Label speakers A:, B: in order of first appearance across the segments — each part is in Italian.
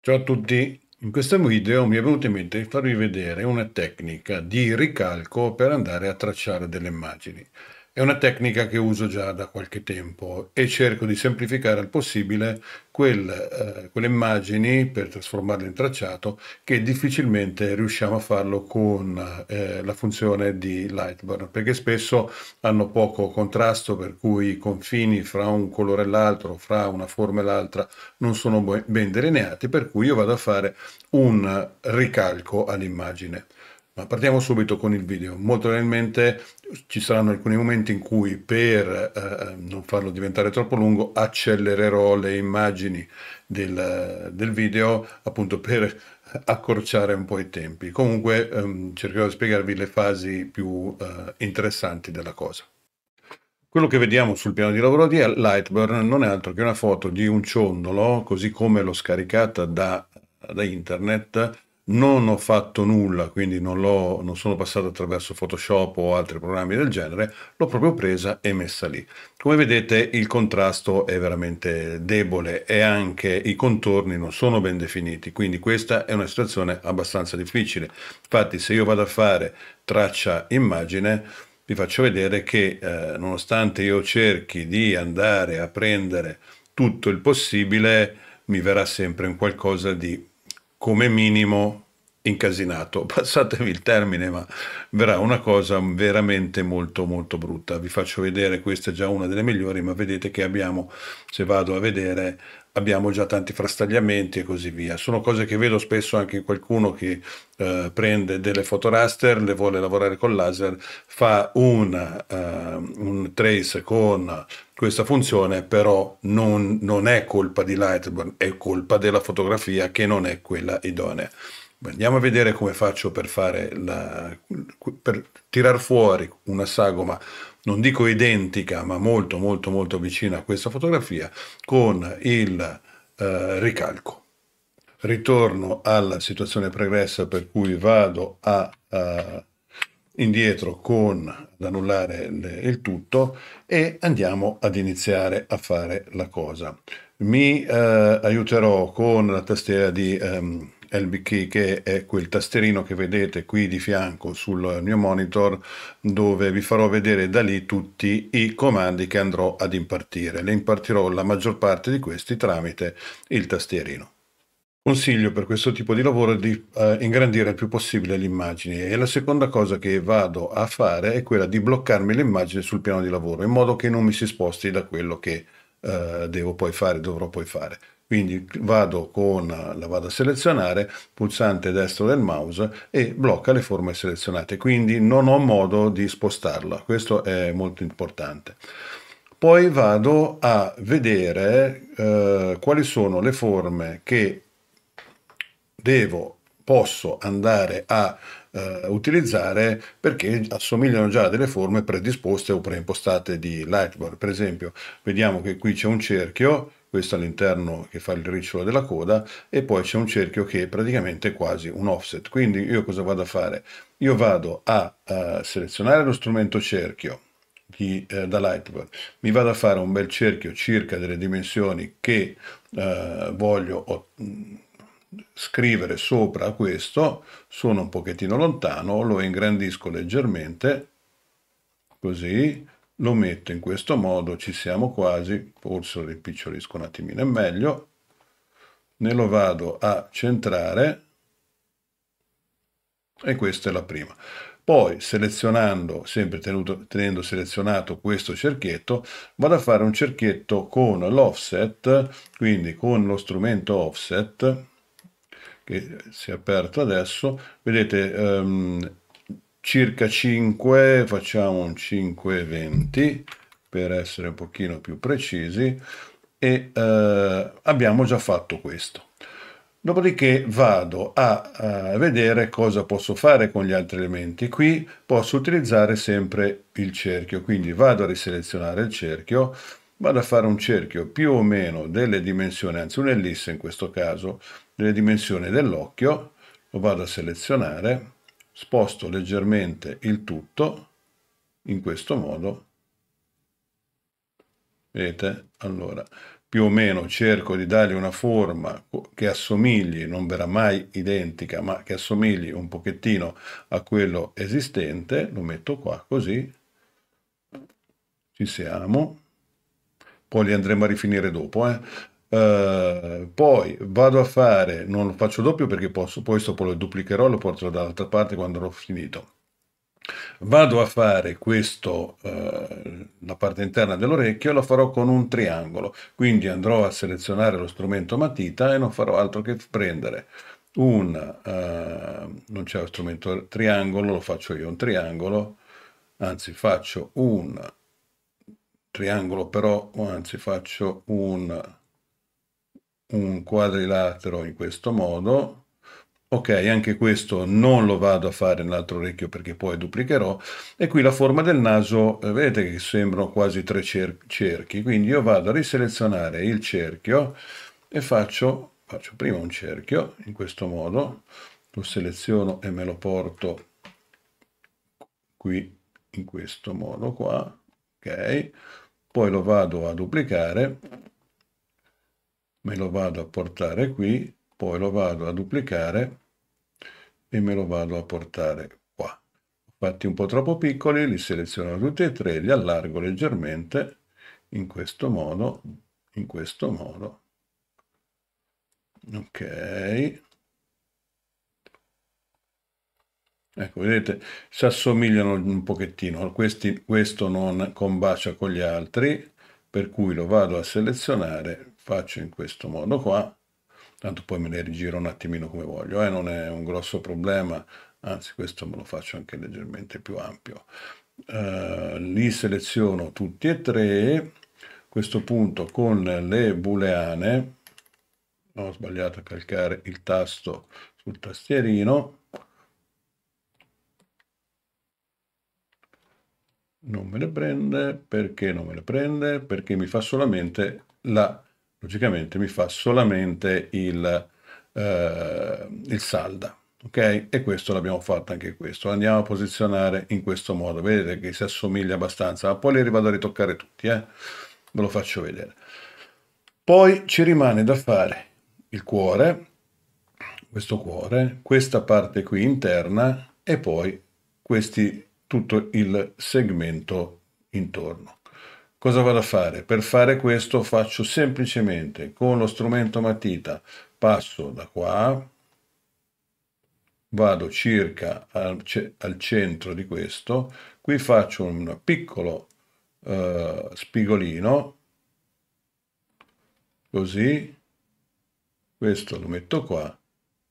A: Ciao a tutti, in questo video mi è venuto in mente di farvi vedere una tecnica di ricalco per andare a tracciare delle immagini. È una tecnica che uso già da qualche tempo e cerco di semplificare al possibile quel, eh, quelle immagini per trasformarle in tracciato che difficilmente riusciamo a farlo con eh, la funzione di Lightburn perché spesso hanno poco contrasto per cui i confini fra un colore e l'altro, fra una forma e l'altra non sono ben delineati per cui io vado a fare un ricalco all'immagine. Ma partiamo subito con il video. Molto probabilmente ci saranno alcuni momenti in cui per eh, eh non farlo diventare troppo lungo accelererò le immagini del, eh, del video appunto per accorciare un po' i tempi. Comunque ehm, cercherò di spiegarvi le fasi più eh, interessanti della cosa. Quello che vediamo sul piano di lavoro di Lightburn non è altro che una foto di un ciondolo, così come l'ho scaricata da, da internet, non ho fatto nulla, quindi non, non, sono passato attraverso Photoshop o altri programmi del genere, l'ho proprio presa e messa lì. Come vedete il contrasto è veramente debole e anche i contorni non sono ben definiti, quindi questa è una situazione abbastanza difficile. Infatti se io vado a fare traccia immagine, vi faccio vedere che eh, nonostante io cerchi di andare a prendere tutto il possibile, mi verrà sempre un qualcosa di come minimo incasinato, passatevi il termine, ma verrà una cosa veramente molto molto brutta. Vi faccio vedere, questa è già una delle migliori, ma vedete che abbiamo, se vado a vedere, abbiamo già tanti frastagliamenti e così via. Sono cose che vedo spesso anche in qualcuno che eh, prende delle fotoraster, le vuole lavorare con laser, fa una, uh, eh, un trace con questa funzione, però non, non è colpa di Lightburn, è colpa della fotografia che non è quella idonea andiamo a vedere come faccio per, la, per tirar fuori una sagoma, non dico identica, ma molto molto molto vicina a questa fotografia, con il eh, ricalco. Ritorno alla situazione pregressa per cui vado a, a eh, indietro con ad annullare il tutto e andiamo ad iniziare a fare la cosa. Mi eh, aiuterò con la tastiera di ehm, LBK che è quel tasterino che vedete qui di fianco sul mio monitor dove vi farò vedere da lì tutti i comandi che andrò ad impartire. Le impartirò la maggior parte di questi tramite il tasterino. Consiglio per questo tipo di lavoro di eh, ingrandire il più possibile l'immagine e la seconda cosa che vado a fare è quella di bloccarmi l'immagine sul piano di lavoro in modo che non mi si sposti da quello che eh, devo poi fare, dovrò poi fare. Quindi vado con, la vado a selezionare, pulsante destro del mouse e blocca le forme selezionate. Quindi non ho modo di spostarla, questo è molto importante. Poi vado a vedere eh, quali sono le forme che devo, posso andare a eh, utilizzare perché assomigliano già a delle forme predisposte o preimpostate di Lightboard. Per esempio, vediamo che qui c'è un cerchio, questo all'interno che fa il ricciolo della coda e poi c'è un cerchio che è praticamente quasi un offset. Quindi io cosa vado a fare? Io vado a, a eh, selezionare lo strumento cerchio di, eh, da Lightboard, mi vado a fare un bel cerchio circa delle dimensioni che eh, voglio scrivere sopra questo, sono un pochettino lontano, lo ingrandisco leggermente, così, lo metto in questo modo, ci siamo quasi, forse lo ripicciolisco un attimino meglio, ne lo vado a centrare e questa è la prima. Poi selezionando, sempre tenuto, tenendo selezionato questo cerchietto, vado a fare un cerchietto con l'offset, quindi con lo strumento offset, che si è aperto adesso, vedete ehm, circa 5, facciamo un 5,20 per essere un pochino più precisi e eh, abbiamo già fatto questo. Dopodiché vado a, a, eh, vedere cosa posso fare con gli altri elementi. Qui posso utilizzare sempre il cerchio, quindi vado a riselezionare il cerchio, vado a fare un cerchio più o meno delle dimensioni, anzi un'ellisse in questo caso, delle dimensioni dell'occhio, lo vado a selezionare, sposto leggermente il tutto in questo modo vedete allora più o meno cerco di dargli una forma che assomigli, non verrà mai identica, ma che assomigli un pochettino a quello esistente, lo metto qua così, ci siamo, poi li andremo a rifinire dopo, eh? Uh, poi vado a fare, non lo faccio doppio perché posso, poi dopo lo duplicherò, lo porterò dall'altra parte quando l'ho finito. Vado a fare questo, uh, la parte interna dell'orecchio, e lo farò con un triangolo. Quindi andrò a selezionare lo strumento matita e non farò altro che prendere un, uh, non c'è lo strumento triangolo, lo faccio io, un triangolo, anzi faccio un triangolo però, anzi faccio un un quadrilatero in questo modo ok anche questo non lo vado a fare nell'altro orecchio perché poi duplicherò e qui la forma del naso eh, vedete che sembrano quasi tre cer cerchi quindi io vado a riselezionare il cerchio e faccio, faccio prima un cerchio in questo modo lo seleziono e me lo porto qui in questo modo qua ok poi lo vado a duplicare me lo vado a portare qui, poi lo vado a duplicare e me lo vado a portare qua. Fatti un po' troppo piccoli, li seleziono tutti e tre, li allargo leggermente in questo modo, in questo modo. Ok. Ecco, vedete, si assomigliano un pochettino, Questi, questo non combacia con gli altri, per cui lo vado a selezionare, faccio in questo modo qua, tanto poi me le rigiro un attimino come voglio, eh? non è un grosso problema, anzi questo me lo faccio anche leggermente più ampio. Uh, li seleziono tutti e tre, questo punto con le booleane, ho sbagliato a calcare il tasto sul tastierino, non me le prende, perché non me le prende? Perché mi fa solamente la logicamente mi fa solamente il, eh, il salda. Ok? E questo l'abbiamo fatto anche questo. Andiamo a posizionare in questo modo. Vedete che si assomiglia abbastanza, ma poi li vado a ritoccare tutti, eh? Ve lo faccio vedere. Poi ci rimane da fare il cuore, questo cuore, questa parte qui interna e poi questi, tutto il segmento intorno. Cosa vado a fare? Per fare questo faccio semplicemente con lo strumento matita, passo da qua, vado circa al, al centro di questo, qui faccio un piccolo uh, spigolino, così, questo lo metto qua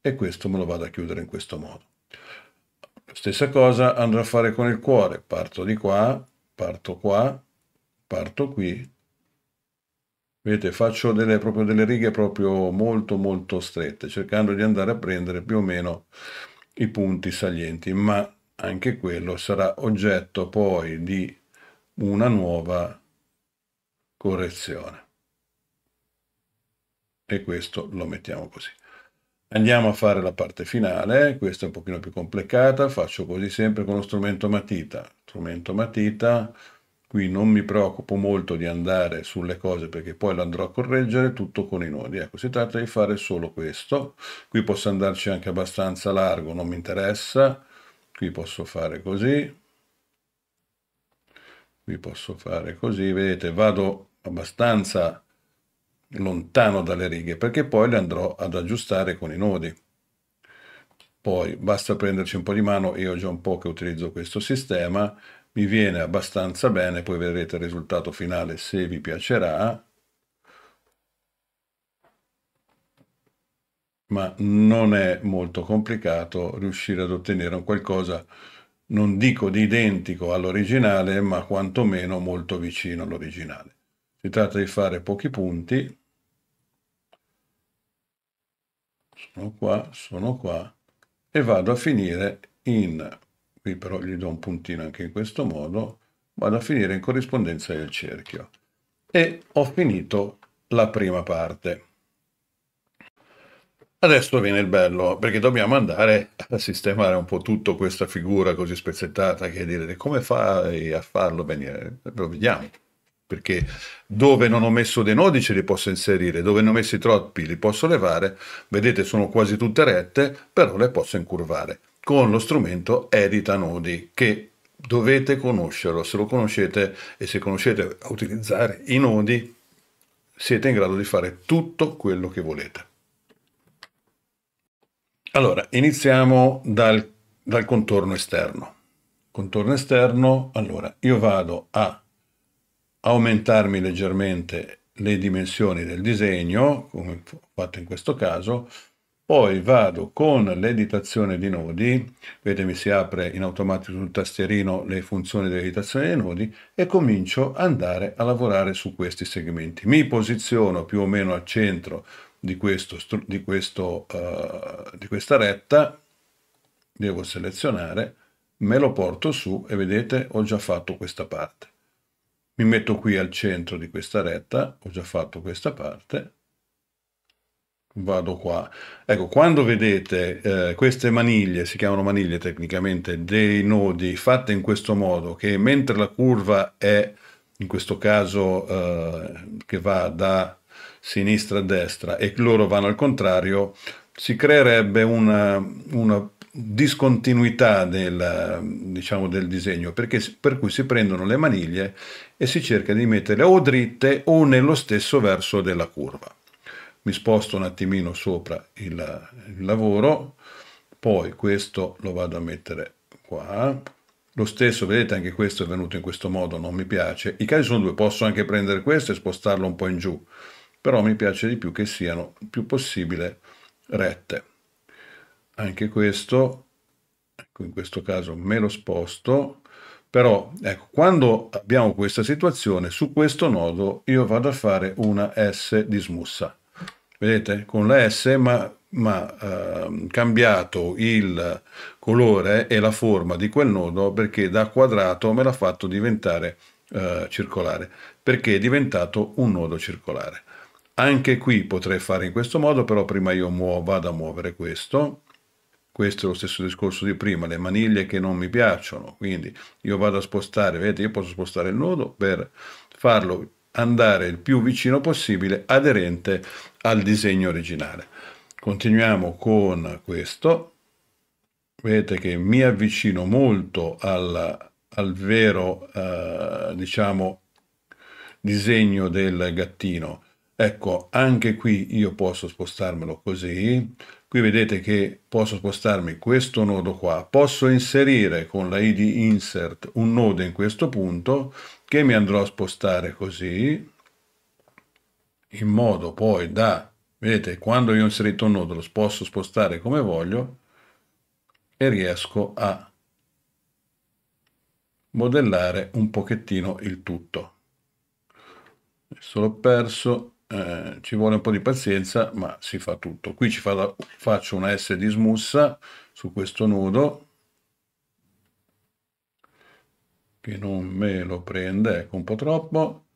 A: e questo me lo vado a chiudere in questo modo. Stessa cosa andrò a fare con il cuore, parto di qua, parto qua, parto qui, vedete faccio delle, proprio delle righe proprio molto molto strette, cercando di andare a prendere più o meno i punti salienti, ma anche quello sarà oggetto poi di una nuova correzione. E questo lo mettiamo così. Andiamo a fare la parte finale, questa è un pochino più complicata, faccio così sempre con lo strumento matita, strumento matita, qui non mi preoccupo molto di andare sulle cose perché poi lo andrò a correggere tutto con i nodi ecco si tratta di fare solo questo qui posso andarci anche abbastanza largo non mi interessa qui posso fare così qui posso fare così vedete vado abbastanza lontano dalle righe perché poi le andrò ad aggiustare con i nodi poi basta prenderci un po' di mano, io già un po' che utilizzo questo sistema mi viene abbastanza bene, poi vedrete il risultato finale se vi piacerà, ma non è molto complicato riuscire ad ottenere un qualcosa, non dico di identico all'originale, ma quantomeno molto vicino all'originale. Si tratta di fare pochi punti, sono qua, sono qua, e vado a finire in qui però gli do un puntino anche in questo modo, vado a finire in corrispondenza del cerchio. E ho finito la prima parte. Adesso viene il bello, perché dobbiamo andare a sistemare un po' tutta questa figura così spezzettata che direte come fai a farlo? venire? lo vediamo, perché dove non ho messo dei nodi ce li posso inserire, dove ne ho messi troppi li posso levare, vedete sono quasi tutte rette, però le posso incurvare con lo strumento Edita Nodi che dovete conoscerlo, se lo conoscete e se conoscete a utilizzare i nodi siete in grado di fare tutto quello che volete. Allora, iniziamo dal, dal contorno esterno. Contorno esterno, allora, io vado a aumentarmi leggermente le dimensioni del disegno, come ho fatto in questo caso, poi vado con l'editazione di nodi, vedete mi si apre in automatico sul tastierino le funzioni dell'editazione dei nodi e comincio ad andare a lavorare su questi segmenti. Mi posiziono più o meno al centro di, questo, di, questo, uh, di questa retta, devo selezionare, me lo porto su e vedete ho già fatto questa parte. Mi metto qui al centro di questa retta, ho già fatto questa parte, vado qua. Ecco, quando vedete eh, queste maniglie, si chiamano maniglie tecnicamente, dei nodi fatte in questo modo, che mentre la curva è, in questo caso, eh, che va da sinistra a destra e loro vanno al contrario, si creerebbe una, una discontinuità del, diciamo, del disegno, perché, per cui si prendono le maniglie e si cerca di metterle o dritte o nello stesso verso della curva mi sposto un attimino sopra il, il lavoro, poi questo lo vado a mettere qua, lo stesso, vedete anche questo è venuto in questo modo, non mi piace, i casi sono due, posso anche prendere questo e spostarlo un po' in giù, però mi piace di più che siano il più possibile rette. Anche questo, ecco in questo caso me lo sposto, però ecco, quando abbiamo questa situazione, su questo nodo io vado a fare una S di smussa vedete, con la S, ma, ma eh, cambiato il colore e la forma di quel nodo perché da quadrato me l'ha fatto diventare eh, circolare, perché è diventato un nodo circolare. Anche qui potrei fare in questo modo, però prima io muo- vado a muovere questo, questo è lo stesso discorso di prima, le maniglie che non mi piacciono, quindi io vado a spostare, vedete, io posso spostare il nodo per farlo andare il più vicino possibile aderente al disegno originale. Continuiamo con questo. Vedete che mi avvicino molto al, al vero, eh, diciamo, disegno del gattino. Ecco, anche qui io posso spostarmelo così. Qui vedete che posso spostarmi questo nodo qua. Posso inserire con la id insert un nodo in questo punto che mi andrò a spostare così in modo poi da vedete quando io ho inserito un nodo lo posso spostare come voglio e riesco a modellare un pochettino il tutto adesso l'ho perso eh, ci vuole un po' di pazienza ma si fa tutto qui ci fa la, faccio una S di smussa su questo nodo che non me lo prende, ecco un po' troppo,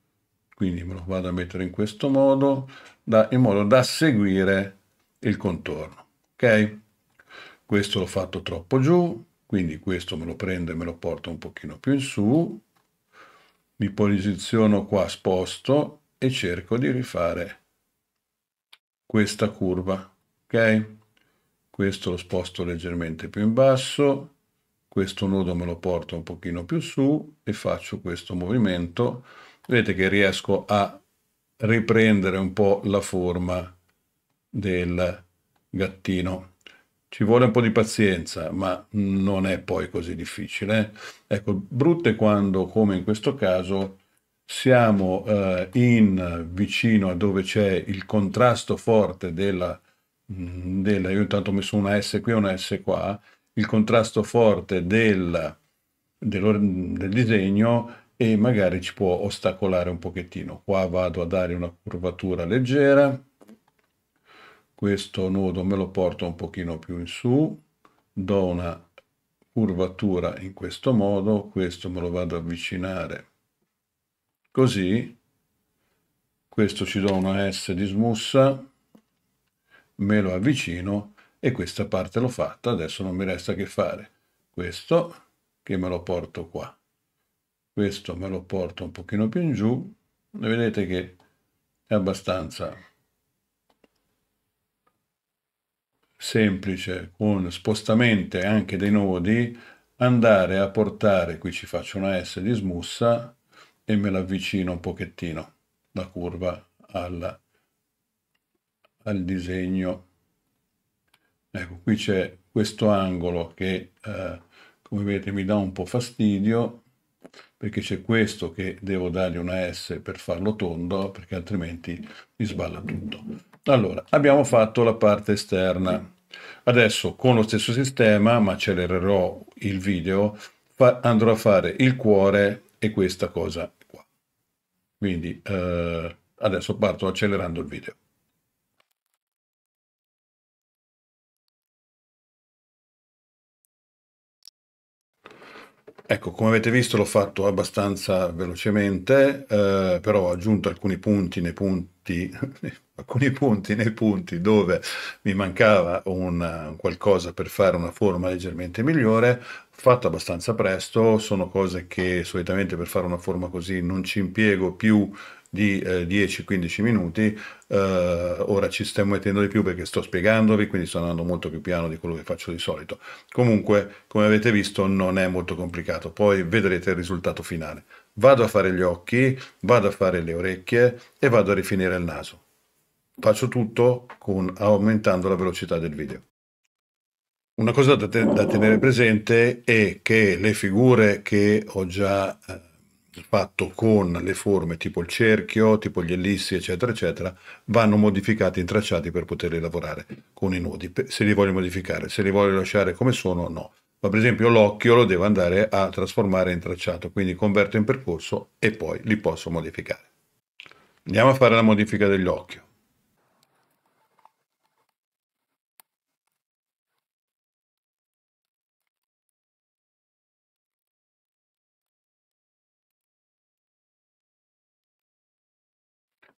A: quindi me lo vado a mettere in questo modo, da, in modo da seguire il contorno, ok? Questo l'ho fatto troppo giù, quindi questo me lo prende e me lo porto un pochino più in su, mi posiziono qua, sposto e cerco di rifare questa curva, ok? Questo lo sposto leggermente più in basso, questo nodo me lo porto un pochino più su e faccio questo movimento vedete che riesco a riprendere un po' la forma del gattino ci vuole un po' di pazienza, ma non è poi così difficile. Eh. Ecco, brutto è quando, come in questo caso, siamo eh, in vicino a dove c'è il contrasto forte della, della... Io intanto ho messo una S qui e una S qua, il contrasto forte del, del, del disegno e magari ci può ostacolare un pochettino. Qua vado a dare una curvatura leggera, questo nodo me lo porto un pochino più in su, do una curvatura in questo modo, questo me lo vado ad avvicinare così, questo ci do una S di smussa, me lo avvicino e questa parte l'ho fatta, adesso non mi resta che fare questo che me lo porto qua. Questo me lo porto un pochino più in giù e vedete che è abbastanza semplice con spostamento anche dei nodi andare a portare, qui ci faccio una S di smussa e me l'avvicino un pochettino la curva alla, al disegno Ecco, qui c'è questo angolo che, eh, come vedete, mi dà un po' fastidio, perché c'è questo che devo dargli una S per farlo tondo, perché altrimenti mi sballa tutto. Allora, abbiamo fatto la parte esterna. Adesso, con lo stesso sistema, ma accelererò il video, andrò a fare il cuore e questa cosa qua. Quindi, eh, adesso parto accelerando il video. Ecco, come avete visto l'ho fatto abbastanza velocemente, eh, però ho aggiunto alcuni punti nei punti, alcuni punti nei punti dove mi mancava un, qualcosa per fare una forma leggermente migliore, fatto abbastanza presto, sono cose che solitamente per fare una forma così non ci impiego più di eh, 10-15 minuti, eh, ora ci stiamo mettendo di più perché sto spiegandovi, quindi sto andando molto più piano di quello che faccio di solito. Comunque, come avete visto, non è molto complicato, poi vedrete il risultato finale. Vado a fare gli occhi, vado a fare le orecchie e vado a rifinire il naso. Faccio tutto con, aumentando la velocità del video. Una cosa da, te da tenere presente è che le figure che ho già... Eh, fatto con le forme tipo il cerchio, tipo gli ellissi, eccetera, eccetera, vanno modificati, in tracciati per poterli lavorare con i nodi, se li voglio modificare, se li voglio lasciare come sono, no. Ma per esempio l'occhio lo devo andare a trasformare in tracciato, quindi converto in percorso e poi li posso modificare. Andiamo a fare la modifica dell'occhio.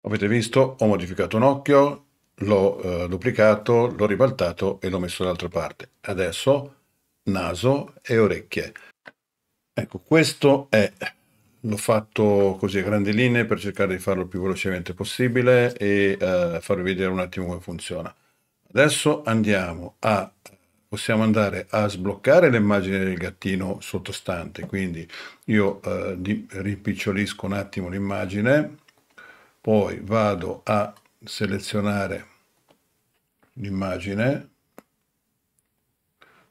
A: Avete visto? Ho modificato un occhio, l'ho eh, duplicato, l'ho ribaltato e l'ho messo dall'altra parte. Adesso naso e orecchie. Ecco, questo è, l'ho fatto così a grandi linee per cercare di farlo il più velocemente possibile e eh, farvi vedere un attimo come funziona. Adesso andiamo a, possiamo andare a sbloccare l'immagine del gattino sottostante, quindi io eh, rimpicciolisco un attimo l'immagine, poi vado a selezionare l'immagine,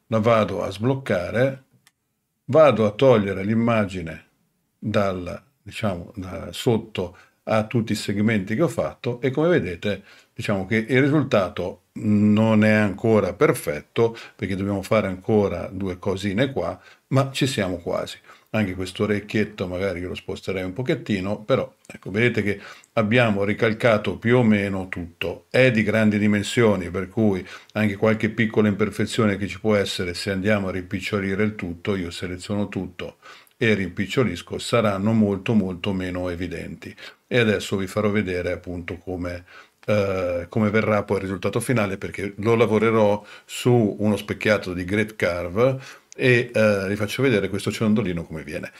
A: la vado a sbloccare, vado a togliere l'immagine dal, diciamo, da sotto a tutti i segmenti che ho fatto e come vedete diciamo che il risultato non è ancora perfetto perché dobbiamo fare ancora due cosine qua ma ci siamo quasi anche questo orecchietto magari lo sposterei un pochettino, però ecco, vedete che abbiamo ricalcato più o meno tutto. È di grandi dimensioni, per cui anche qualche piccola imperfezione che ci può essere se andiamo a rimpicciolire il tutto, io seleziono tutto e rimpicciolisco, saranno molto molto meno evidenti. E adesso vi farò vedere appunto come Uh, come verrà poi il risultato finale perché lo lavorerò su uno specchiato di Great Carve e eh, vi faccio vedere questo ciondolino come viene.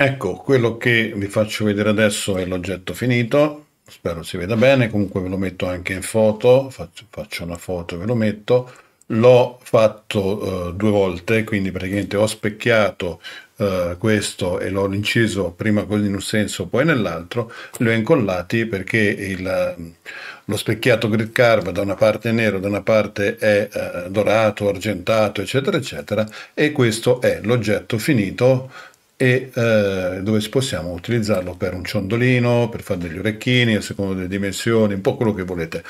A: Ecco, quello che vi faccio vedere adesso è l'oggetto finito, spero si veda bene, comunque ve lo metto anche in foto, faccio, faccio una foto e ve lo metto. L'ho fatto eh, due volte, quindi praticamente ho specchiato eh, questo e l'ho inciso prima in un senso, poi nell'altro, li ho incollati perché il lo specchiato grid carb da una parte è nero, da una parte è eh, dorato, argentato, eccetera, eccetera, e questo è l'oggetto finito e eh, dove possiamo utilizzarlo per un ciondolino, per fare degli orecchini, a seconda delle dimensioni, un po' quello che volete.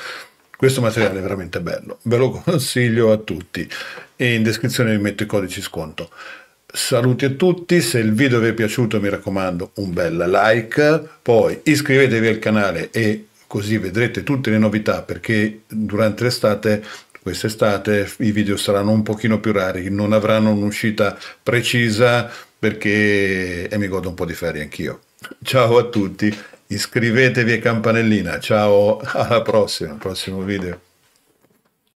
A: Questo materiale è veramente bello, ve lo consiglio a tutti e in descrizione vi metto i codici sconto. Saluti a tutti, se il video vi è piaciuto mi raccomando un bel like, poi iscrivetevi al canale e così vedrete tutte le novità perché durante l'estate quest'estate i video saranno un pochino più rari, non avranno un'uscita precisa perché e mi godo un po' di ferie anch'io. Ciao a tutti, iscrivetevi e campanellina, ciao alla prossima, prossimo video.